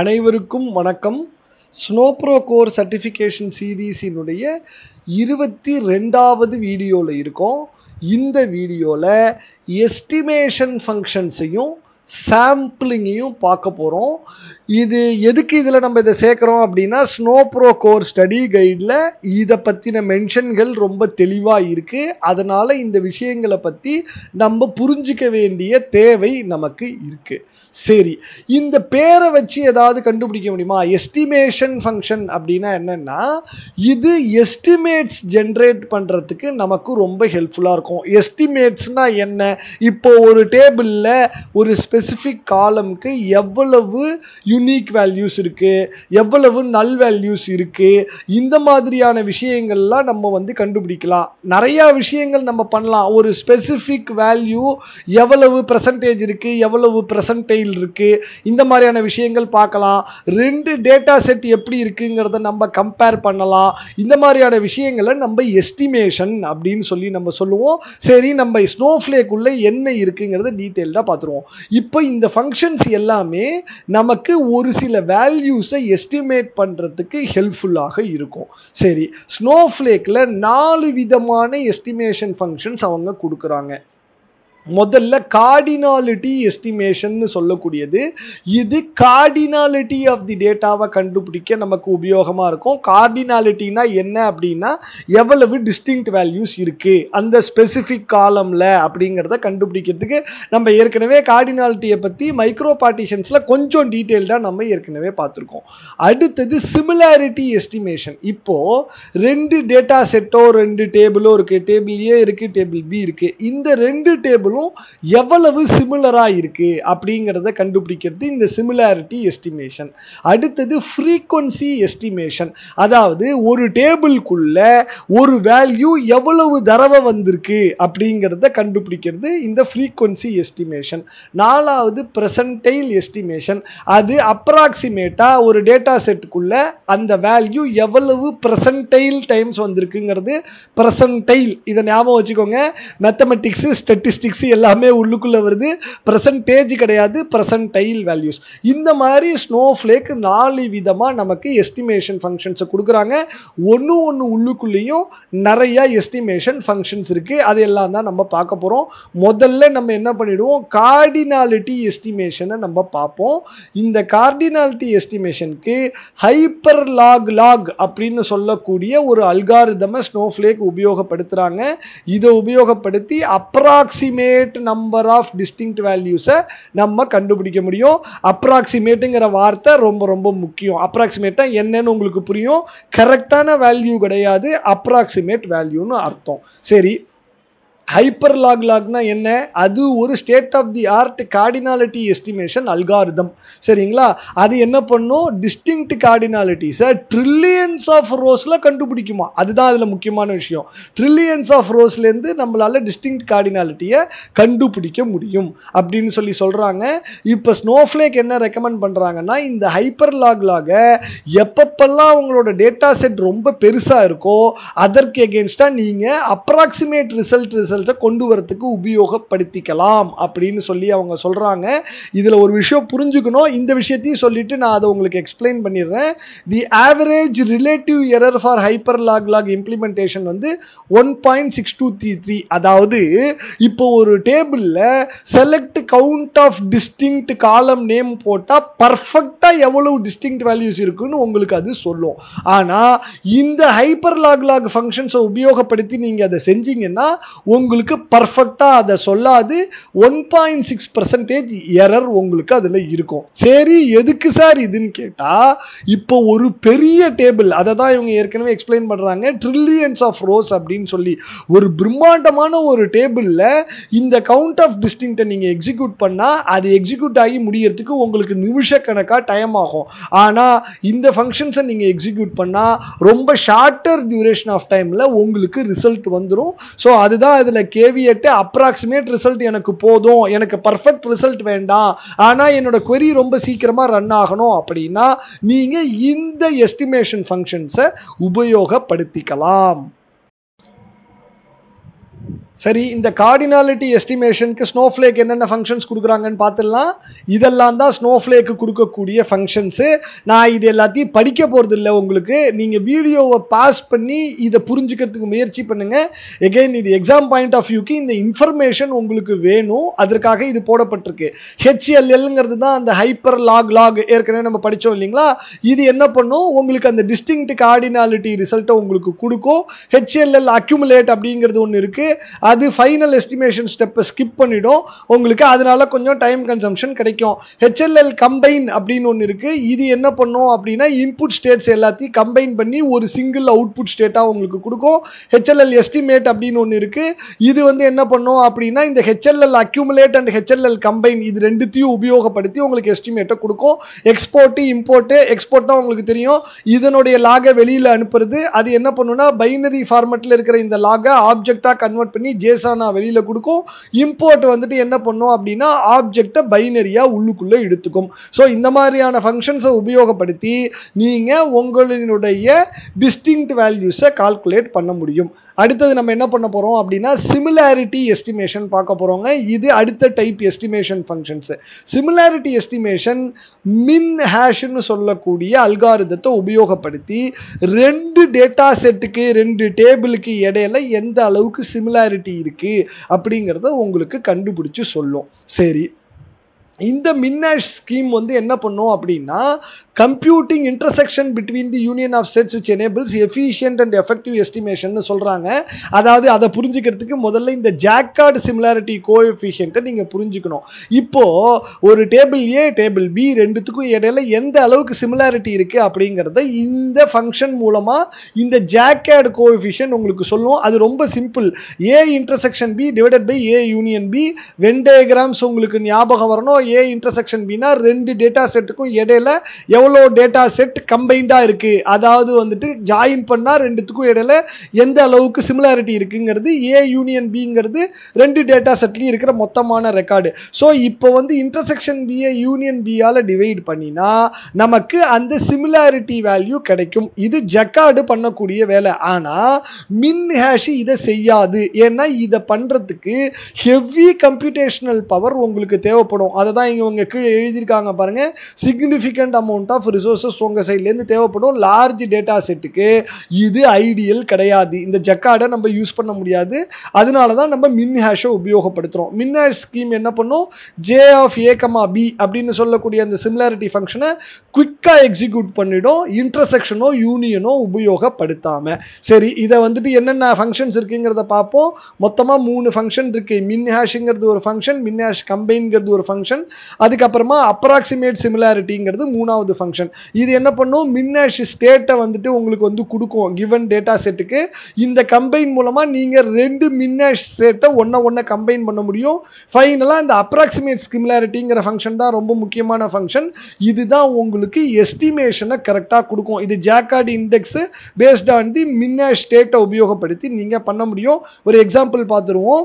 அனைவருக்கும் வணக்கம் ஸ்னோப்ரோ core certification சீரீஸினுடைய இருபத்தி ரெண்டாவது வீடியோவில் இருக்கோம் இந்த வீடியோவில் எஸ்டிமேஷன் ஃபங்க்ஷன்ஸையும் சாம்பிளிங்கையும் பார்க்க போகிறோம் இது எதுக்கு இதில் நம்ம இதை சேர்க்குறோம் அப்படின்னா ஸ்னோ ப்ரோ கோர் ஸ்டடி கைடில் இதை பற்றின மென்ஷன்கள் ரொம்ப தெளிவாக இருக்குது அதனால் இந்த விஷயங்களை பற்றி நம்ம புரிஞ்சிக்க வேண்டிய தேவை நமக்கு இருக்குது சரி இந்த பேரை வச்சு ஏதாவது கண்டுபிடிக்க முடியுமா எஸ்டிமேஷன் ஃபங்க்ஷன் அப்படின்னா என்னென்னா இது எஸ்டிமேட்ஸ் ஜென்ரேட் பண்ணுறதுக்கு நமக்கு ரொம்ப ஹெல்ப்ஃபுல்லாக இருக்கும் எஸ்டிமேட்ஸ்னால் என்ன இப்போ ஒரு டேபிளில் ஒரு ஸ்பெசிஃபிக் காலமுக்கு எவ்வளவு யுனீக் வேல்யூஸ் இருக்குது எவ்வளவு நல் வேல்யூஸ் இருக்குது இந்த மாதிரியான விஷயங்கள்லாம் நம்ம வந்து கண்டுபிடிக்கலாம் நிறையா விஷயங்கள் நம்ம பண்ணலாம் ஒரு ஸ்பெசிஃபிக் வேல்யூ எவ்வளவு பர்சன்டேஜ் இருக்குது எவ்வளவு பர்சன்டைல் இருக்குது இந்த மாதிரியான விஷயங்கள் பார்க்கலாம் ரெண்டு டேட்டா செட் எப்படி இருக்குங்கிறத நம்ம கம்பேர் பண்ணலாம் இந்த மாதிரியான விஷயங்களை நம்ம எஸ்டிமேஷன் அப்படின்னு சொல்லி நம்ம சொல்லுவோம் சரி நம்ம ஸ்னோஃப்ளேக்குள்ளே என்ன இருக்குங்கிறத டீட்டெயில்டாக பார்த்துருவோம் இப்போ இந்த ஃபங்க்ஷன்ஸ் எல்லாமே நமக்கு ஒரு சில வேல்யூஸை எஸ்டிமேட் பண்ணுறதுக்கு ஹெல்ப்ஃபுல்லாக இருக்கும் சரி ஸ்னோ ஃப்ளேக்கில் நாலு விதமான எஸ்டிமேஷன் ஃபங்க்ஷன்ஸ் அவங்க கொடுக்குறாங்க முதல்ல கார்டினாலிட்டி எஸ்டிமேஷன் சொல்லக்கூடியது இது கார்டினாலிட்டி ஆஃப் தி டேட்டாவை கண்டுபிடிக்க நமக்கு உபயோகமாக இருக்கும் கார்டினாலிட்டினா என்ன அப்படின்னா எவ்வளவு டிஸ்டிங்க்ட் வேல்யூஸ் இருக்குது அந்த ஸ்பெசிஃபிக் காலமில் அப்படிங்கிறத கண்டுபிடிக்கிறதுக்கு நம்ம ஏற்கனவே கார்டினாலிட்டியை பற்றி மைக்ரோ பார்ட்டிஷன்ஸில் கொஞ்சம் டீட்டெயில்டாக நம்ம ஏற்கனவே பார்த்துருக்கோம் அடுத்தது சிமிலாரிட்டி எஸ்டிமேஷன் இப்போது ரெண்டு டேட்டா செட்டோ ரெண்டு டேபிளோ இருக்குது டேபிள் ஏ இருக்குது டேபிள் பி இருக்குது இந்த ரெண்டு டேபிள் மாடல்களும் எவ்வளவு சிமிலராக இருக்குது அப்படிங்கிறத கண்டுபிடிக்கிறது இந்த சிமிலாரிட்டி எஸ்டிமேஷன் அடுத்தது ஃப்ரீக்குவன்சி எஸ்டிமேஷன் அதாவது ஒரு டேபிள்குள்ளே ஒரு வேல்யூ எவ்வளவு தடவை வந்திருக்கு அப்படிங்கிறத கண்டுபிடிக்கிறது இந்த ஃப்ரீக்குவன்சி எஸ்டிமேஷன் நாலாவது ப்ரெசன்டைல் எஸ்டிமேஷன் அது அப்ராக்சிமேட்டாக ஒரு டேட்டா செட்டுக்குள்ளே அந்த வேல்யூ எவ்வளவு ப்ரெசன்டைல் டைம்ஸ் வந்திருக்குங்கிறது ப்ரெசன்டைல் இதை ஞாபகம் வச்சுக்கோங்க மேத்தமெட்டிக்ஸு ஸ்டெட்டிஸ்டிக்ஸ் லிரிக்ஸ் எல்லாமே உள்ளுக்குள்ளே வருது ப்ரெசன்டேஜ் கிடையாது டைல் வேல்யூஸ் இந்த மாதிரி ஸ்னோ ஃப்ளேக் நாலு விதமாக நமக்கு எஸ்டிமேஷன் ஃபங்க்ஷன்ஸை கொடுக்குறாங்க ஒன்று ஒன்று உள்ளுக்குள்ளேயும் நிறையா எஸ்டிமேஷன் ஃபங்க்ஷன்ஸ் இருக்குது அது எல்லாம் தான் நம்ம பார்க்க போகிறோம் முதல்ல நம்ம என்ன பண்ணிவிடுவோம் கார்டினாலிட்டி எஸ்டிமேஷனை நம்ம பார்ப்போம் இந்த கார்டினாலிட்டி எஸ்டிமேஷனுக்கு ஹைப்பர் லாக் லாக் அப்படின்னு சொல்லக்கூடிய ஒரு அல்காரிதமை ஸ்னோ ஃப்ளேக் உபயோகப்படுத்துகிறாங்க இதை உபயோகப்படுத்தி அப்ராக்சிமே அப்ராக்சிமேட் நம்பர் ஆஃப் டிஸ்டிங்க்ட் வேல்யூஸை நம்ம கண்டுபிடிக்க முடியும் அப்ராக்சிமேட்டுங்கிற வார்த்தை ரொம்ப ரொம்ப முக்கியம் அப்ராக்சிமேட்டாக என்னன்னு உங்களுக்கு புரியும் கரெக்டான வேல்யூ கிடையாது அப்ராக்சிமேட் வேல்யூன்னு அர்த்தம் சரி ஹைப்பர் லாக் என்ன அது ஒரு state of the art cardinality estimation algorithm சரிங்களா அது என்ன பண்ணும் டிஸ்டிங்க்ட் கார்டினாலிட்டிஸை ட்ரில்லியன்ஸ் ஆஃப் ரோஸில் கண்டுபிடிக்குமா அதுதான் அதில் முக்கியமான விஷயம் ட்ரில்லியன்ஸ் ஆஃப் ரோஸ்லேருந்து நம்மளால் டிஸ்டிங்க்ட் கார்டினாலிட்டியை கண்டுபிடிக்க முடியும் அப்படின்னு சொல்லி சொல்கிறாங்க இப்போ ஸ்னோஃப்ளேக் என்ன ரெக்கமெண்ட் பண்ணுறாங்கன்னா இந்த ஹைப்பர் லாக் லாகை எப்பப்பெல்லாம் உங்களோட டேட்டா செட் ரொம்ப பெருசாக இருக்கோ அதற்கு எகேன்ஸ்டாக நீங்கள் அப்ராக்சிமேட் ரிசல்ட் ரிசல்ட்டை கொண்டு வரத்துக்கு உபயோகப்படுத்திக்கலாம் அப்படின்னு சொல்லி அவங்க சொல்கிறாங்க இதில் ஒரு விஷயம் புரிஞ்சுக்கணும் இந்த விஷயத்தையும் சொல்லிவிட்டு நான் அதை உங்களுக்கு எக்ஸ்பிளைன் பண்ணிடுறேன் the average relative error for hyper log log implementation வந்து one point six two three three அதாவது இப்போ ஒரு டேபிளில் select count of distinct column name போட்டால் பர்ஃபெக்டாக எவ்வளவு டிஸ்டிங்க்ட் வேல்யூஸ் இருக்குன்னு உங்களுக்கு அது சொல்லும் ஆனால் இந்த ஹைப்பர் லாக் லாக் ஃபங்க்ஷன்ஸை உபயோகப்படுத்தி நீங்கள் அதை செஞ்சீங்கன்னா உங்களுக்கு பர்ஃபெக்டாக அதை சொல்லாது one point six percentage error உங்களுக்கு அதில் இருக்கும் சரி எதுக்கு சார் இதுன்னு கேட்டால் இப்போ ஒரு பெரிய டேபிள் அதை தான் இவங்க ஏற்கனவே எக்ஸ்பிளைன் பண்ணுறாங்க ட்ரில்லியன்ஸ் ஆஃப் ரோஸ் அப்படின்னு சொல்லி ஒரு பிரம்மாண்டமான ஒரு டேபிளில் இந்த கவுண்ட் ஆஃப் டிஸ்டிங்கை நீங்கள் எக்ஸிக்யூட் பண்ணால் அது எக்ஸிக்யூட் ஆகி முடியறதுக்கு உங்களுக்கு நிமிஷ கணக்காக டைம் ஆகும் ஆனால் இந்த ஃபங்க்ஷன்ஸை நீங்கள் எக்ஸிக்யூட் பண்ணால் ரொம்ப ஷார்ட்டர் டியூரேஷன் ஆஃப் டைமில் உங்களுக்கு ரிசல்ட் வந்துடும் ஸோ அதுதான் இதில் அதில் கேவியட்டு அப்ராக்சிமேட் ரிசல்ட் எனக்கு போதும் எனக்கு பர்ஃபெக்ட் ரிசல்ட் வேண்டாம் ஆனால் என்னோட கொரி ரொம்ப சீக்கிரமாக ரன் ஆகணும் அப்படின்னா நீங்கள் இந்த எஸ்டிமேஷன் ஃபங்க்ஷன்ஸை உபயோகப்படுத்திக்கலாம் சரி இந்த கார்டினாலிட்டி எஸ்டிமேஷனுக்கு ஸ்னோஃப்ளேக் என்னென்ன ஃபங்க்ஷன்ஸ் கொடுக்குறாங்கன்னு பார்த்துடலாம் இதெல்லாம் தான் ஸ்னோஃப்ளேக்கு கொடுக்கக்கூடிய ஃபங்க்ஷன்ஸு நான் இது எல்லாத்தையும் படிக்க போகிறது இல்லை உங்களுக்கு நீங்கள் வீடியோவை பாஸ் பண்ணி இதை புரிஞ்சுக்கிறதுக்கு முயற்சி பண்ணுங்கள் எகெயின் இது எக்ஸாம் பாயிண்ட் ஆஃப் வியூக்கு இந்த இன்ஃபர்மேஷன் உங்களுக்கு வேணும் அதற்காக இது போடப்பட்டிருக்கு ஹெச்எல்எல்ங்கிறது தான் அந்த ஹைப்பர் லாக் லாக் ஏற்கனவே நம்ம படித்தோம் இல்லைங்களா இது என்ன பண்ணும் உங்களுக்கு அந்த டிஸ்டிங்க்ட் கார்டினாலிட்டி ரிசல்ட்டை உங்களுக்கு கொடுக்கும் ஹெச்எல்எல் அக்யூமுலேட் அப்படிங்கிறது ஒன்று இருக்குது அது ஃபைனல் எஸ்டிமேஷன் ஸ்டெப்பை ஸ்கிப் பண்ணிடும் உங்களுக்கு அதனால கொஞ்சம் டைம் கன்சம்ஷன் கிடைக்கும் ஹெச்எல்எல் கம்பைன் அப்படின்னு ஒன்று இருக்குது இது என்ன பண்ணும் அப்படின்னா இன்புட் ஸ்டேட்ஸ் எல்லாத்தையும் கம்பைன் பண்ணி ஒரு சிங்கிள் அவுட்புட் ஸ்டேட்டாக உங்களுக்கு கொடுக்கும் ஹெச்எல்எல் எஸ்டிமேட் அப்படின்னு ஒன்று இருக்குது இது வந்து என்ன பண்ணும் அப்படின்னா இந்த HLL accumulate and HLL combine இது ரெண்டுத்தையும் உபயோகப்படுத்தி உங்களுக்கு எஸ்டிமேட்டை கொடுக்கும் எக்ஸ்போர்ட்டு இம்போர்ட்டு தான் உங்களுக்கு தெரியும் இதனுடைய லாகை வெளியில் அனுப்புறது அது என்ன பண்ணுன்னா பைனரி ஃபார்மெட்டில் இருக்கிற இந்த லாகை ஆப்ஜெக்டாக கன்வெர்ட் பண்ணி ஜேசானா வெளியில் கொடுக்கும் இம்போர்ட் வந்துட்டு என்ன பண்ணும் அப்படின்னா ஆப்ஜெக்டை பைனரியாக உள்ளுக்குள்ளே எடுத்துக்கும் ஸோ இந்த மாதிரியான ஃபங்க்ஷன்ஸை உபயோகப்படுத்தி நீங்கள் உங்களினுடைய டிஸ்டிங்க்ட் வேல்யூஸை கால்குலேட் பண்ண முடியும் அடுத்தது நம்ம என்ன பண்ண போகிறோம் அப்படின்னா சிமிலாரிட்டி எஸ்டிமேஷன் பார்க்க போகிறோங்க இது அடுத்த type estimation functions similarity estimation min hash சொல்லக்கூடிய அல்காரிதத்தை உபயோகப்படுத்தி ரெண்டு டேட்டா செட்டுக்கு ரெண்டு டேபிளுக்கு இடையில எந்த அளவுக்கு சிமிலாரிட்டி ரியாலிட்டி இருக்குது அப்படிங்கிறத உங்களுக்கு கண்டுபிடிச்சி சொல்லும் சரி இந்த மின்னாஷ் ஸ்கீம் வந்து என்ன பண்ணும் அப்படின்னா computing intersection between the union of sets which enables efficient and effective estimation சொல்கிறாங்க அதாவது அதை புரிஞ்சுக்கிறதுக்கு முதல்ல இந்த ஜாக்கார்டு சிமிலாரிட்டி கோ எஃபிஷியன்ட்டை நீங்கள் புரிஞ்சுக்கணும் இப்போது ஒரு டேபிள் ஏ டேபிள் பி ரெண்டுத்துக்கும் இடையில எந்த அளவுக்கு சிமிலாரிட்டி இருக்குது அப்படிங்கிறத இந்த ஃபங்க்ஷன் மூலமாக இந்த ஜாக்கார்டு கோஎஃபிஷியன்ட் உங்களுக்கு சொல்லுவோம் அது ரொம்ப simple A intersection B divided by A union B Venn diagrams உங்களுக்கு ஞாபகம் வரணும் ஏ இன்டர்செக்ஷன் பின்னா ரெண்டு டேட்டா செட்டுக்கும் இடையில எவ்வளோ டேட்டா செட் கம்பைண்டாக இருக்குது அதாவது வந்துட்டு ஜாயின் பண்ணால் ரெண்டுத்துக்கும் இடையில எந்த அளவுக்கு சிமிலாரிட்டி இருக்குங்கிறது ஏ யூனியன் பிங்கிறது ரெண்டு டேட்டா செட்லேயும் இருக்கிற மொத்தமான ரெக்கார்டு ஸோ இப்போ வந்து இன்டர்செக்ஷன் பியை யூனியன் பியால் டிவைட் பண்ணினா நமக்கு அந்த சிமிலாரிட்டி வேல்யூ கிடைக்கும் இது ஜக்கார்டு பண்ணக்கூடிய வேலை ஆனால் மின் ஹேஷி இதை செய்யாது ஏன்னா இதை பண்ணுறதுக்கு ஹெவி கம்ப்யூட்டேஷனல் பவர் உங்களுக்கு தேவைப்படும் அதை தான் இங்கே உங்கள் கீழே எழுதியிருக்காங்க பாருங்கள் சிக்னிஃபிகண்ட் அமௌண்ட் ஆஃப் ரிசோர்ஸஸ் உங்கள் சைட்லேருந்து தேவைப்படும் லார்ஜ் டேட்டா செட்டுக்கு இது ஐடியல் கிடையாது இந்த ஜக்காடை நம்ம யூஸ் பண்ண முடியாது அதனால தான் நம்ம மின் ஹேஷை உபயோகப்படுத்துகிறோம் மின் ஹேஷ் ஸ்கீம் என்ன பண்ணும் ஜே ஆஃப் ஏகமா பி அப்படின்னு சொல்லக்கூடிய அந்த சிமிலாரிட்டி ஃபங்க்ஷனை குவிக்காக எக்ஸிக்யூட் பண்ணிடும் இன்டர்செக்ஷனோ யூனியனோ உபயோகப்படுத்தாமல் சரி இதை வந்துட்டு என்னென்ன ஃபங்க்ஷன்ஸ் இருக்குங்கிறத பார்ப்போம் மொத்தமாக மூணு ஃபங்க்ஷன் இருக்குது மின் ஹேஷுங்கிறது ஒரு ஃபங்க்ஷன் மின் ஹேஷ் கம்பைன்கிறது ஒரு ஃபங்க்ஷன் ஃபங்க்ஷன் அதுக்கப்புறமா அப்ராக்சிமேட் சிமிலாரிட்டிங்கிறது மூணாவது ஃபங்க்ஷன் இது என்ன பண்ணும் மின்னேஷ் ஸ்டேட்டை வந்துட்டு உங்களுக்கு வந்து கொடுக்கும் கிவன் டேட்டா செட்டுக்கு இந்த கம்பைன் மூலமாக நீங்கள் ரெண்டு மின்னேஷ் ஸ்டேட்டை ஒன்றை ஒன்றை கம்பைன் பண்ண முடியும் ஃபைனலாக இந்த அப்ராக்சிமேட் சிமிலாரிட்டிங்கிற ஃபங்க்ஷன் தான் ரொம்ப முக்கியமான ஃபங்க்ஷன் இதுதான் உங்களுக்கு எஸ்டிமேஷனை கரெக்டாக கொடுக்கும் இது Jaccard index based on the min hash ஸ்டேட்டை உபயோகப்படுத்தி நீங்கள் பண்ண முடியும் ஒரு எக்ஸாம்பிள் பார்த்துருவோம்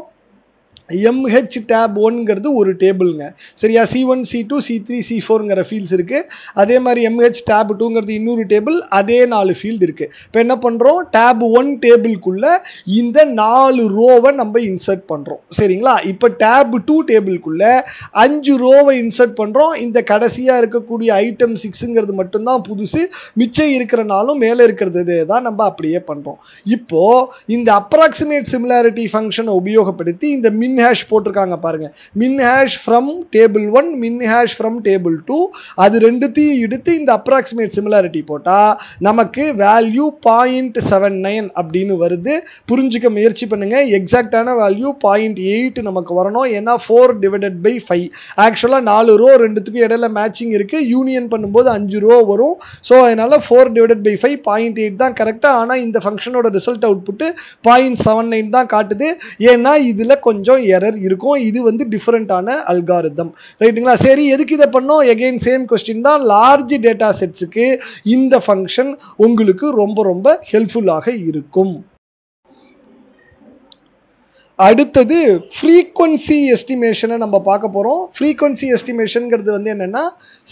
எம்ஹெச் டேப் ஒன்ங்கிறது ஒரு டேபிள்ங்க சரியா C one C two C three C ஃபோருங்கிற ஃபீல்ட்ஸ் இருக்குது அதே மாதிரி எம்ஹெச் டேப் டூங்கிறது இன்னொரு டேபிள் அதே நாலு ஃபீல்டு இருக்குது இப்போ என்ன பண்ணுறோம் டேப் ஒன் டேபிள்குள்ளே இந்த நாலு ரோவை நம்ம இன்சர்ட் பண்ணுறோம் சரிங்களா இப்போ டேப் டூ டேபிள்குள்ளே அஞ்சு ரோவை இன்சர்ட் பண்ணுறோம் இந்த கடைசியாக இருக்கக்கூடிய ஐட்டம் சிக்ஸுங்கிறது மட்டும்தான் புதுசு மிச்சம் இருக்கிறனாலும் மேலே இருக்கிறது தான் நம்ம அப்படியே பண்ணுறோம் இப்போது இந்த அப்ராக்சிமேட் சிமிலாரிட்டி ஃபங்க்ஷனை உபயோகப்படுத்தி இந்த மின் மின் ஹேஷ் போட்டிருக்காங்க பாருங்கள் min hash from table one min hash from table two அது ரெண்டுத்தையும் எடுத்து இந்த அப்ராக்சிமேட் சிமிலாரிட்டி போட்டால் நமக்கு வேல்யூ பாயிண்ட் செவன் நைன் அப்படின்னு வருது புரிஞ்சுக்க முயற்சி பண்ணுங்கள் எக்ஸாக்டான வேல்யூ பாயிண்ட் எயிட் நமக்கு வரணும் ஏன்னா ஃபோர் டிவைடட் பை ஃபைவ் ஆக்சுவலாக நாலு ரூபா ரெண்டுத்துக்கும் இடையில மேட்சிங் இருக்குது யூனியன் பண்ணும்போது அஞ்சு ரூபா வரும் ஸோ அதனால் four divided by five point eight தான் கரெக்டாக ஆனால் இந்த ஃபங்க்ஷனோட result output point seven nine தான் காட்டுது ஏன்னா இதில் கொஞ்சம் எரர் இருக்கும் இது வந்து டிஃப்ரெண்ட்டான அல்காரிதம் ரைட்டுங்களா சரி எதுக்கு இதை பண்ணோம் எகெயின் சேம் கொஸ்டின் தான் லார்ஜ் டேட்டா செட்ஸுக்கு இந்த ஃபங்க்ஷன் உங்களுக்கு ரொம்ப ரொம்ப ஹெல்ப்ஃபுல்லாக இருக்கும் அடுத்தது ஃப்ரீக்வன்சி எஸ்டிமேஷனை நம்ம பார்க்க போகிறோம் ஃப்ரீக்வன்சி எஸ்டிமேஷனுங்கிறது வந்து என்னென்னா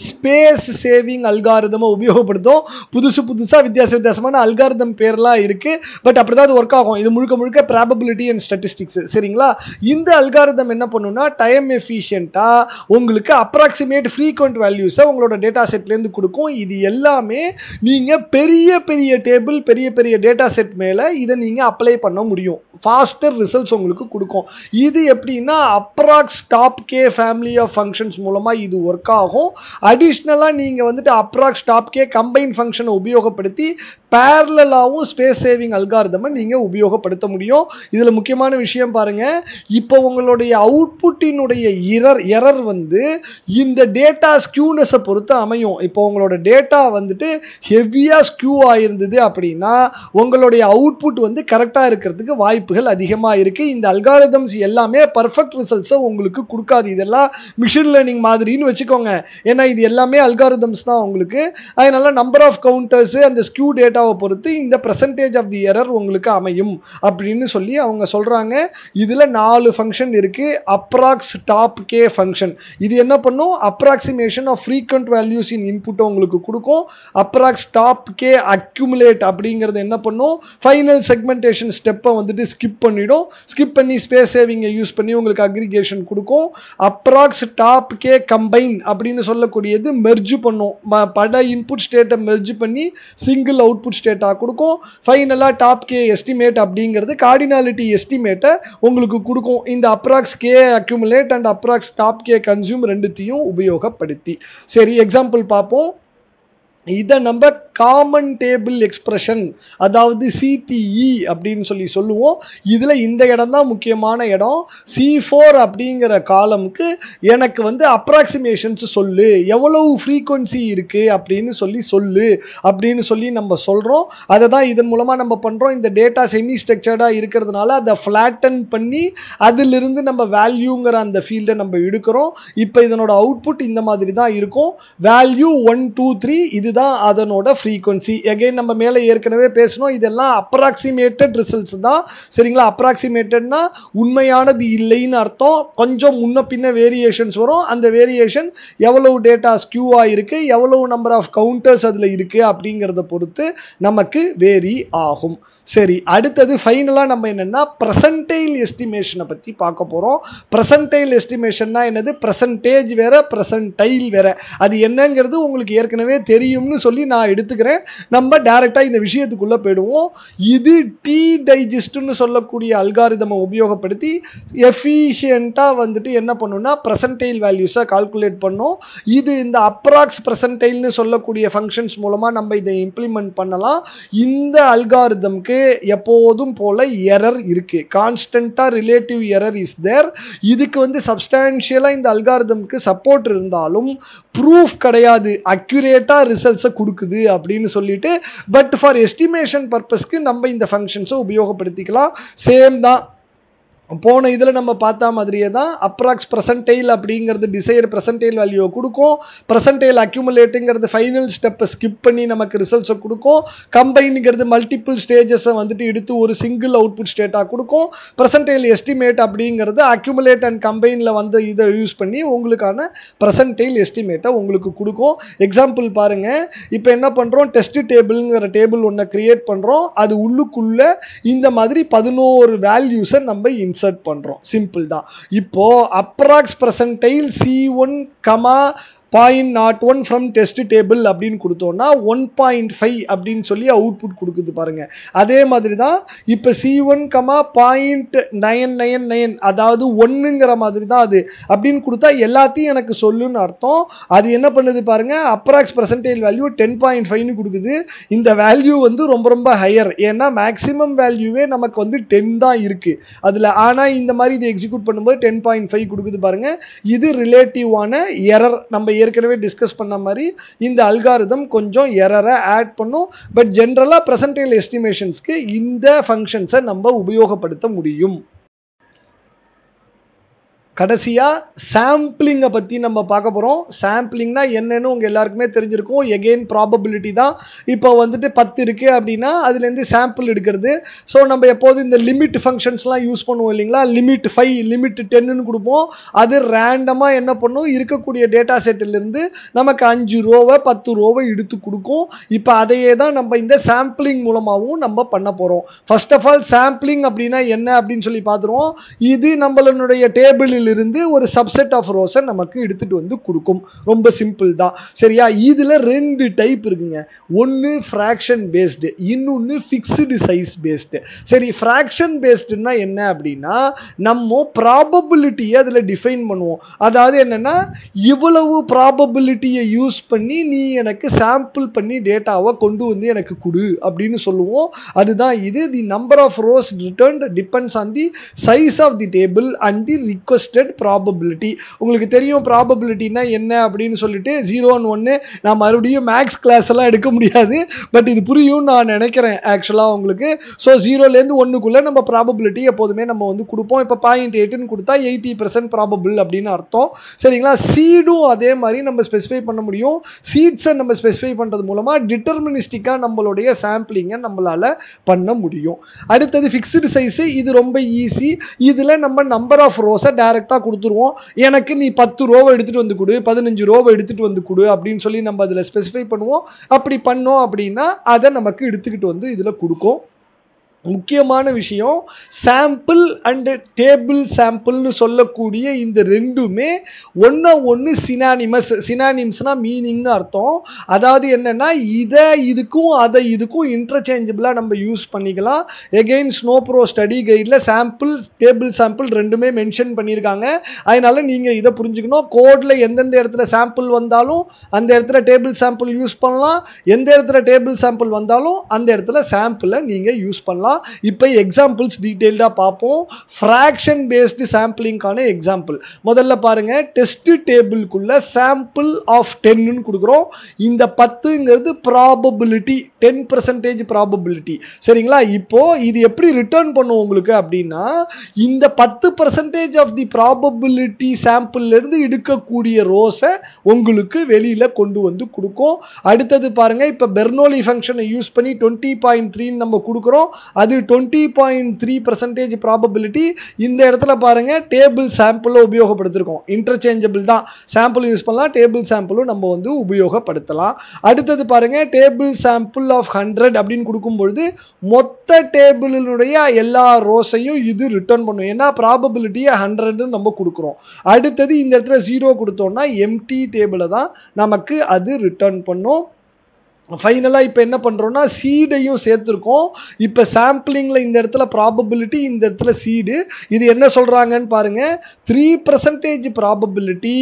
ஸ்பேஸ் சேவிங் அல்காரதமாக உபயோகப்படுத்தும் புதுசு புதுசாக வித்தியாச வித்தியாசமான அல்காரிதம் பேர்லாம் இருக்குது பட் அப்படி தான் அது ஒர்க் ஆகும் இது முழுக்க முழுக்க ப்ராபபிலிட்டி அண்ட் ஸ்டட்டிஸ்டிக்ஸ் சரிங்களா இந்த அல்காரிதம் என்ன பண்ணுன்னா டைம் எஃபிஷியண்ட்டாக உங்களுக்கு அப்ராக்சிமேட் ஃப்ரீக்வெண்ட் வேல்யூஸை உங்களோட டேட்டா செட்லேருந்து கொடுக்கும் இது எல்லாமே நீங்கள் பெரிய பெரிய டேபிள் பெரிய பெரிய டேட்டா செட் மேலே இதை நீங்கள் அப்ளை பண்ண முடியும் ஃபாஸ்டர் ரிசல்ட்ஸ் உங்களுக்கு உங்களுக்கு கொடுக்கும் இது எப்படின்னா approx top K family of functions மூலமாக இது ஒர்க் ஆகும் அடிஷ்னலாக நீங்கள் வந்துட்டு அப்ராக்ஸ் டாப் கே கம்பைன் ஃபங்க்ஷனை உபயோகப்படுத்தி பேரலாகவும் ஸ்பேஸ் சேவிங் அல்காரதமை நீங்கள் உபயோகப்படுத்த முடியும் இதில் முக்கியமான விஷயம் பாருங்கள் இப்போ உங்களுடைய அவுட்புட்டினுடைய இரர் எரர் வந்து இந்த டேட்டா ஸ்கியூனஸை பொறுத்து அமையும் இப்போ உங்களோட டேட்டா வந்துட்டு ஹெவியாக ஸ்கியூ ஆகிருந்தது அப்படின்னா உங்களுடைய அவுட்புட் வந்து கரெக்டாக இருக்கிறதுக்கு வாய்ப்புகள் அதிகமாக இருக்குது இந்த அல்காரிதம்ஸ் எல்லாமே பர்ஃபெக்ட் ரிசல்ட்ஸை உங்களுக்கு கொடுக்காது இதெல்லாம் மிஷின் லேர்னிங் மாதிரின்னு வச்சுக்கோங்க ஏன்னா இது எல்லாமே அல்காரிதம்ஸ் தான் உங்களுக்கு அதனால் நம்பர் ஆஃப் கவுண்டர்ஸு அந்த ஸ்கியூ டேட்டாவை பொறுத்து இந்த பர்சன்டேஜ் ஆஃப் தி எரர் உங்களுக்கு அமையும் அப்படின்னு சொல்லி அவங்க சொல்கிறாங்க இதில் நாலு ஃபங்க்ஷன் இருக்குது அப்ராக்ஸ் டாப் கே ஃபங்க்ஷன் இது என்ன பண்ணும் approximation of frequent values in இன்புட்டை உங்களுக்கு கொடுக்கும் அப்ராக்ஸ் டாப் கே அக்யூமுலேட் அப்படிங்கிறது என்ன பண்ணும் ஃபைனல் செக்மெண்டேஷன் ஸ்டெப்பை வந்துட்டு ஸ்கிப் பண்ணிவிடும் ஸ்கிப் பண்ணி ஸ்பேஸ் சேவிங்கை யூஸ் பண்ணி உங்களுக்கு அக்ரிகேஷன் கொடுக்கும் அப்ராக்ஸ் டாப் கே கம்பைன் அப்படின்னு சொல்லக்கூடியது மெர்ஜ் பண்ணும் பட இன்புட் ஸ்டேட்டை மெர்ஜ் பண்ணி சிங்கிள் அவுட்புட் ஸ்டேட்டாக கொடுக்கும் ஃபைனலாக டாப் கே எஸ்டிமேட் அப்படிங்கிறது கார்டினாலிட்டி எஸ்டிமேட்டை உங்களுக்கு கொடுக்கும் இந்த approx K accumulate and approx top K consume ரெண்டுத்தையும் உபயோகப்படுத்தி சரி எக்ஸாம்பிள் பார்ப்போம் இதை நம்ம காமன் டேபிள் எக்ஸ்ப்ரெஷன் அதாவது சிடிஇ e அப்படின்னு சொல்லி சொல்லுவோம் இதில் இந்த இடம் தான் முக்கியமான இடம் சி ஃபோர் அப்படிங்கிற காலமுக்கு எனக்கு வந்து அப்ராக்சிமேஷன்ஸ் சொல்லு எவ்வளவு ஃப்ரீக்குவன்சி இருக்குது அப்படின்னு சொல்லி சொல்லு அப்படின்னு சொல்லி நம்ம சொல்கிறோம் அதை தான் இதன் மூலமாக நம்ம பண்ணுறோம் இந்த டேட்டா செமி ஸ்ட்ரக்சர்டாக இருக்கிறதுனால அதை ஃப்ளாட்டன் பண்ணி அதிலிருந்து நம்ம வேல்யூங்கிற அந்த ஃபீல்டை நம்ம எடுக்கிறோம் இப்போ இதனோட அவுட்புட் இந்த மாதிரி தான் இருக்கும் வேல்யூ ஒன் டூ த்ரீ இதுதான் அதனோட ஃப்ரீக்வன்சி எகைன் நம்ம மேலே ஏற்கனவே பேசணும் இதெல்லாம் அப்ராக்சிமேட்டட் ரிசல்ட்ஸ் தான் சரிங்களா அப்ராக்சிமேட்டட்னா உண்மையானது இல்லைன்னு அர்த்தம் கொஞ்சம் முன்ன பின்ன வேரியேஷன்ஸ் வரும் அந்த வேரியேஷன் எவ்வளவு டேட்டா ஸ்கியூவாக இருக்குது எவ்வளவு நம்பர் ஆஃப் கவுண்டர்ஸ் அதில் இருக்குது அப்படிங்கிறத பொறுத்து நமக்கு வேரி ஆகும் சரி அடுத்தது ஃபைனலாக நம்ம என்னென்னா ப்ரெசன்டைல் எஸ்டிமேஷனை பற்றி பார்க்க போகிறோம் ப்ரெசன்டைல் எஸ்டிமேஷன்னா என்னது ப்ரெசன்டேஜ் வேறு ப்ரெசன்டைல் வேறு அது என்னங்கிறது உங்களுக்கு ஏற்கனவே தெரியும்னு சொல்லி நான் எடுத்து எடுத்துக்கிறேன் நம்ம டேரெக்டாக இந்த விஷயத்துக்குள்ளே போயிடுவோம் இது டீ டைஜஸ்ட்னு சொல்லக்கூடிய அல்காரிதமை உபயோகப்படுத்தி எஃபிஷியண்ட்டாக வந்துட்டு என்ன பண்ணுன்னா ப்ரெசன்டைல் வேல்யூஸை கால்குலேட் பண்ணும் இது இந்த அப்ராக்ஸ் ப்ரெசன்டைல்னு சொல்லக்கூடிய ஃபங்க்ஷன்ஸ் மூலமாக நம்ம இதை இம்ப்ளிமெண்ட் பண்ணலாம் இந்த அல்காரிதம்க்கு எப்போதும் போல் எரர் இருக்குது கான்ஸ்டண்ட்டாக ரிலேட்டிவ் எரர் இஸ் தேர் இதுக்கு வந்து சப்ஸ்டான்ஷியலாக இந்த அல்காரிதம்க்கு சப்போர்ட் இருந்தாலும் ப்ரூஃப் கிடையாது அக்யூரேட்டாக ரிசல்ட்ஸை கொடுக்குது அப்படின்னு அப்படின்னு சொல்லிட்டு பட் ஃபார் எஸ்டிமேஷன் பர்பஸ்க்கு நம்ம இந்த ஃபங்க்ஷன்ஸை உபயோகப்படுத்திக்கலாம் சேம் தான் போன இதில் நம்ம பார்த்தா மாதிரியே தான் அப்ராக்ஸ் ப்ரெசன்டைல் அப்படிங்கிறது டிசைர் ப்ரெசன்டைல் வேல்யூவை கொடுக்கும் ப்ரெசன்டைல் அக்யூமுலேட்டுங்கிறது ஃபைனல் ஸ்டெப்பை ஸ்கிப் பண்ணி நமக்கு ரிசல்ட்ஸை கொடுக்கும் கம்பைனுங்கிறது மல்டிபிள் ஸ்டேஜஸை வந்துட்டு எடுத்து ஒரு சிங்கிள் அவுட்புட் ஸ்டேட்டாக கொடுக்கும் ப்ரெசன்டைல் எஸ்டிமேட் அப்படிங்கிறது அக்யூமுலேட் அண்ட் கம்பைனில் வந்து இதை யூஸ் பண்ணி உங்களுக்கான ப்ரெசன்டைல் எஸ்டிமேட்டை உங்களுக்கு கொடுக்கும் எக்ஸாம்பிள் பாருங்கள் இப்போ என்ன பண்ணுறோம் டெஸ்ட் டேபிள்ங்கிற டேபிள் ஒன்றை க்ரியேட் பண்ணுறோம் அது உள்ளுக்குள்ளே இந்த மாதிரி பதினோரு வேல்யூஸை நம்ம இன் இன்சர்ட் பண்ணுறோம் சிம்பிள் தான் இப்போது approx percentile C one comma point not one from test table அப்படின்னு கொடுத்தோன்னா ஒன் பாயிண்ட் ஃபைவ் அப்படின்னு சொல்லி அவுட்புட் கொடுக்குது பாருங்கள் அதே மாதிரி தான் இப்போ C one comma point nine nine nine அதாவது ஒன்றுங்கிற மாதிரி தான் அது அப்படின்னு கொடுத்தா எல்லாத்தையும் எனக்கு சொல்லுன்னு அர்த்தம் அது என்ன பண்ணுது பாருங்கள் approx percentage value ten point ஃபைவ்னு கொடுக்குது இந்த வேல்யூ வந்து ரொம்ப ரொம்ப ஹையர் ஏன்னா மேக்ஸிமம் வேல்யூவே நமக்கு வந்து டென் தான் இருக்குது அதில் ஆனால் இந்த மாதிரி இதை எக்ஸிக்யூட் பண்ணும்போது டென் பாயிண்ட் ஃபைவ் கொடுக்குது பாருங்கள் இது ரிலேட்டிவான எரர் நம்ம ஏற்கனவே டிஸ்கஸ் பண்ண மாதிரி இந்த அல்காரிதம் கொஞ்சம் எரரை ஆட் பண்ணும் பட் ஜென்ரலாக ப்ரெசன்டேல் எஸ்டிமேஷன்ஸ்க்கு இந்த ஃபங்க்ஷன்ஸை நம்ம உபயோகப்படுத்த முடியும் கடைசியாக சாம்பிளிங்கை பற்றி நம்ம பார்க்க போகிறோம் சாம்பிளிங்னா என்னென்னு உங்கள் எல்லாருக்குமே தெரிஞ்சிருக்கும் எகெயின் ப்ராபபிலிட்டி தான் இப்போ வந்துட்டு பத்து இருக்குது அப்படின்னா அதுலேருந்து சாம்பிள் எடுக்கிறது ஸோ நம்ம எப்போதும் இந்த லிமிட் ஃபங்க்ஷன்ஸ்லாம் யூஸ் பண்ணுவோம் இல்லைங்களா லிமிட் ஃபைவ் லிமிட் டென்னுன்னு கொடுப்போம் அது ரேண்டமாக என்ன பண்ணும் இருக்கக்கூடிய டேட்டா செட்டிலேருந்து நமக்கு அஞ்சு ரோவை பத்து ரூபாவை எடுத்து கொடுக்கும் இப்போ அதையே தான் நம்ம இந்த சாம்பிளிங் மூலமாகவும் நம்ம பண்ண போகிறோம் ஃபர்ஸ்ட் ஆஃப் ஆல் சாம்பிளிங் அப்படின்னா என்ன அப்படின்னு சொல்லி பார்த்துருவோம் இது நம்மளுடைய டேபிளில் ரோஸிலிருந்து ஒரு சப்செட் ஆஃப் ரோஸை நமக்கு எடுத்துகிட்டு வந்து கொடுக்கும் ரொம்ப சிம்பிள் தான் சரியா இதில் ரெண்டு டைப் இருக்குங்க ஒன்று ஃப்ராக்ஷன் பேஸ்டு இன்னொன்று ஃபிக்ஸ்டு சைஸ் பேஸ்டு சரி ஃப்ராக்ஷன் பேஸ்டுன்னா என்ன அப்படின்னா நம்ம ப்ராபபிலிட்டியை அதில் டிஃபைன் பண்ணுவோம் அதாவது என்னென்னா இவ்வளவு ப்ராபபிலிட்டியை யூஸ் பண்ணி நீ எனக்கு சாம்பிள் பண்ணி டேட்டாவை கொண்டு வந்து எனக்கு கொடு அப்படின்னு சொல்லுவோம் அதுதான் இது the number of rows return depends on the size of the table and the request tested probability உங்களுக்கு தெரியும் ப்ராபபிலிட்டினா என்ன அப்படின்னு சொல்லிட்டு ஜீரோ ஒன் ஒன்று நான் மறுபடியும் மேக்ஸ் கிளாஸ் எல்லாம் எடுக்க முடியாது பட் இது புரியும் நான் நினைக்கிறேன் ஆக்சுவலாக உங்களுக்கு ஸோ ஜீரோலேருந்து ஒன்றுக்குள்ளே நம்ம ப்ராபபிலிட்டி எப்போதுமே நம்ம வந்து கொடுப்போம் இப்போ பாயிண்ட் எயிட்டுன்னு கொடுத்தா எயிட்டி பர்சன்ட் ப்ராபபிள் அப்படின்னு அர்த்தம் சரிங்களா சீடும் அதே மாதிரி நம்ம ஸ்பெசிஃபை பண்ண முடியும் சீட்ஸை நம்ம ஸ்பெசிஃபை பண்ணுறது மூலமாக டிட்டர்மினிஸ்டிக்காக நம்மளுடைய சாம்பிளிங்கை நம்மளால் பண்ண முடியும் அடுத்தது ஃபிக்ஸ்டு சைஸு இது ரொம்ப ஈஸி இதில் நம்ம நம்பர் ஆஃப் ரோஸை டேரக்ட் கரெக்டாக கொடுத்துருவோம் எனக்கு நீ பத்து ரோவை எடுத்துகிட்டு வந்து கொடு பதினஞ்சு ரோவை எடுத்துகிட்டு வந்து கொடு அப்படின்னு சொல்லி நம்ம அதில் ஸ்பெசிஃபை பண்ணுவோம் அப்படி பண்ணோம் அப்படின்னா அதை நமக்கு எடுத்துக்கிட்டு வந்து இதில் கொடுக்கும் முக்கியமான விஷயம் சாம்பிள் அண்டு டேபிள் சாம்பிள்னு சொல்லக்கூடிய இந்த ரெண்டுமே ஒன்றா ஒன்று சினானிமஸ் சினானிம்ஸ்னால் மீனிங்னு அர்த்தம் அதாவது என்னென்னா இதை இதுக்கும் அதை இதுக்கும் இன்டர்ச்சேஞ்சபிளாக நம்ம யூஸ் பண்ணிக்கலாம் எகெயின் ஸ்னோ ப்ரோ ஸ்டடி கைடில் சாம்பிள் டேபிள் சாம்பிள் ரெண்டுமே மென்ஷன் பண்ணியிருக்காங்க அதனால் நீங்கள் இதை புரிஞ்சுக்கணும் கோடில் எந்தெந்த இடத்துல சாம்பிள் வந்தாலும் அந்த இடத்துல டேபிள் சாம்பிள் யூஸ் பண்ணலாம் எந்த இடத்துல டேபிள் சாம்பிள் வந்தாலும் அந்த இடத்துல சாம்பிளை நீங்கள் யூஸ் பண்ணலாம் இப்போ எக்ஸாம்பிள்ஸ் டீட்டெயில்டாக பார்ப்போம் ஃப்ராக்ஷன் பேஸ்டு சாம்பிளிங்கான எக்ஸாம்பிள் முதல்ல பாருங்கள் டெஸ்ட்டு டேபிளுக்குள்ள சாம்பிள் ஆஃப் டென்னு கொடுக்குறோம் இந்த பத்துங்கிறது ப்ராபபிலிட்டி டென் பர்சன்டேஜ் ப்ராபபிலிட்டி சரிங்களா இப்போது இது எப்படி ரிட்டர்ன் பண்ணும் உங்களுக்கு அப்படின்னா இந்த பத்து பர்சன்டேஜ் ஆஃப் தி ப்ராபபிலிட்டி சாம்பிள்லேருந்து எடுக்கக்கூடிய ரோஸை உங்களுக்கு வெளியில் கொண்டு வந்து கொடுக்கும் அடுத்தது பாருங்கள் இப்போ பெர்னோலி ஃபங்க்ஷனை யூஸ் பண்ணி டுவெண்ட்டி பாயிண்ட் த்ரீன்னு நம்ம கொடுக்குறோம் அது twenty point three percentage probability இந்த இடத்துல பாருங்கள் டேபிள் சாம்பிளும் உபயோகப்படுத்திருக்கோம் இன்டர்ச்சேஞ்சபிள் தான் சாம்பிள் யூஸ் பண்ணலாம் டேபிள் சாம்பிளும் நம்ம வந்து உபயோகப்படுத்தலாம் அடுத்தது பாருங்கள் டேபிள் சாம்பிள் ஆஃப் ஹண்ட்ரட் அப்படின்னு கொடுக்கும்பொழுது மொத்த டேபிளினுடைய எல்லா ரோஸையும் இது ரிட்டர்ன் பண்ணும் ஏன்னா ப்ராபபிலிட்டியை ஹண்ட்ரட்னு நம்ம கொடுக்குறோம் அடுத்தது இந்த இடத்துல ஜீரோ கொடுத்தோம்னா எம்டி டேபிளை தான் நமக்கு அது ரிட்டர்ன் பண்ணும் ஃபைனலாக இப்போ என்ன பண்ணுறோன்னா சீடையும் சேர்த்துருக்கோம் இப்போ சாம்பிளிங்கில் இந்த இடத்துல ப்ராபபிலிட்டி இந்த இடத்துல சீடு இது என்ன சொல்கிறாங்கன்னு பாருங்கள் three percentage probability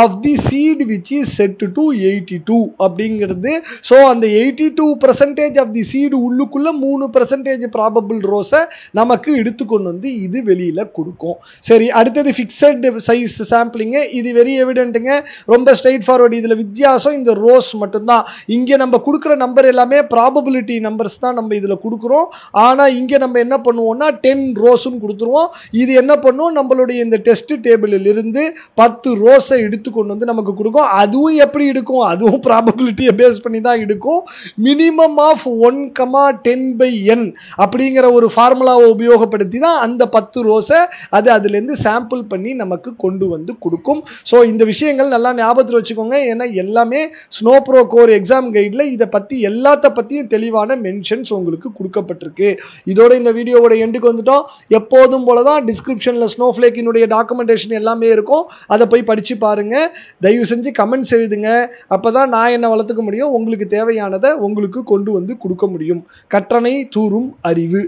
of the seed which is set to eighty two அப்படிங்கிறது ஸோ அந்த eighty two percentage of the seed உள்ளுக்குள்ளே மூணு பர்சன்டேஜ் ப்ராபபிள் ரோஸை நமக்கு எடுத்து கொண்டு வந்து இது வெளியில் கொடுக்கும் சரி அடுத்தது ஃபிக்ஸடு சைஸ் சாம்பிளிங்கு இது வெரி எவிடென்ட்டுங்க ரொம்ப ஸ்ட்ரைட் ஃபார்வர்டு இதில் வித்தியாசம் இந்த ரோஸ் மட்டும்தான் இங்கே நம்ம கொடுக்குற நம்பர் எல்லாமே ப்ராபபிலிட்டி நம்பர்ஸ் தான் நம்ம இதில் கொடுக்குறோம் ஆனால் இங்கே நம்ம என்ன பண்ணுவோம்னா டென் ரோஸுன்னு கொடுத்துருவோம் இது என்ன பண்ணும் நம்மளுடைய இந்த டெஸ்ட் டேபிளில் இருந்து பத்து ரோஸை எடுத்து கொண்டு வந்து நமக்கு கொடுக்கும் அதுவும் எப்படி எடுக்கும் அதுவும் ப்ராபபிலிட்டியை பேஸ் பண்ணி தான் எடுக்கும் minimum of one comma ten by N அப்படிங்கிற ஒரு ஃபார்முலாவை உபயோகப்படுத்தி தான் அந்த பத்து ரோஸை அது அதுலேருந்து சாம்பிள் பண்ணி நமக்கு கொண்டு வந்து கொடுக்கும் ஸோ இந்த விஷயங்கள் நல்லா ஞாபகத்தில் வச்சுக்கோங்க ஏன்னா எல்லாமே ஸ்னோ ப்ரோ கோர் எக்ஸாம் கைடில் இதை பற்றி எல்லாத்த பற்றியும் தெளிவான மென்ஷன்ஸ் உங்களுக்கு கொடுக்கப்பட்டிருக்கு இதோட இந்த வீடியோவோட எண்டுக்கு வந்துட்டோம் எப்போதும் போல தான் டிஸ்கிரிப்ஷனில் ஸ்னோஃப்ளேக்கினுடைய டாக்குமெண்டேஷன் எல்லாமே இருக்கும் அதை போய் படித்து பாருங்கள் தயவு செஞ்சு கமெண்ட்ஸ் எழுதுங்க அப்போ தான் நான் என்ன வளர்த்துக்க முடியும் உங்களுக்கு தேவையானதை உங்களுக்கு கொண்டு வந்து கொடுக்க முடியும் கற்றனை தூரும் அறிவு